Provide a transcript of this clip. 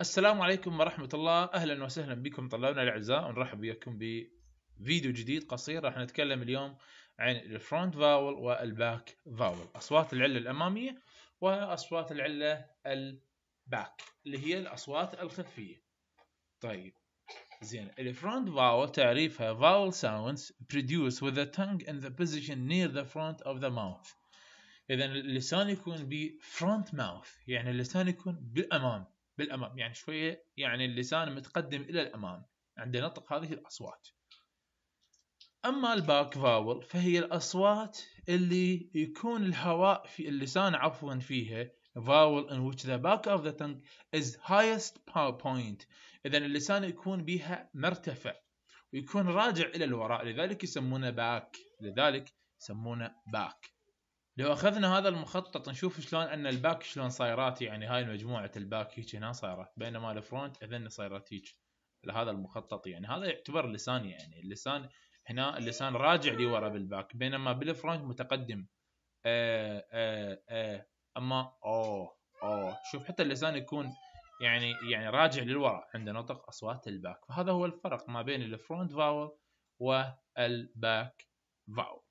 السلام عليكم ورحمة الله أهلا وسهلا بكم طلابنا الأعزاء ونرحب وياكم بفيديو جديد قصير راح نتكلم اليوم عن الفرونت فاول والباك فاول أصوات العلة الأمامية وأصوات العلة الباك اللي هي الأصوات الخفية طيب زين الفرونت فاول تعريفها vowel sounds produced with the tongue in the position near the front of the mouth إذا اللسان يكون بفرونت ماوث يعني اللسان يكون بالأمام بالامام يعني شويه يعني اللسان متقدم الى الامام عند نطق هذه الاصوات اما الباك فاول فهي الاصوات اللي يكون الهواء في اللسان عفوا فيها vowel in which the back of the tongue is highest point اذا اللسان يكون بها مرتفع ويكون راجع الى الوراء لذلك يسمونه باك لذلك يسمونه باك لو اخذنا هذا المخطط نشوف شلون ان الباك شلون صايرات يعني هاي مجموعه الباك هيك هنا صايرات بينما الفرونت اذن صايرات هيك لهذا المخطط يعني هذا يعتبر لسان يعني اللسان هنا اللسان راجع ورا بالباك بينما بالفرونت متقدم آآ آه، آآ آه، آه، اما اوه اوه شوف حتى اللسان يكون يعني يعني راجع للوراء عند نطق اصوات الباك فهذا هو الفرق ما بين الفرونت فاول والباك فاول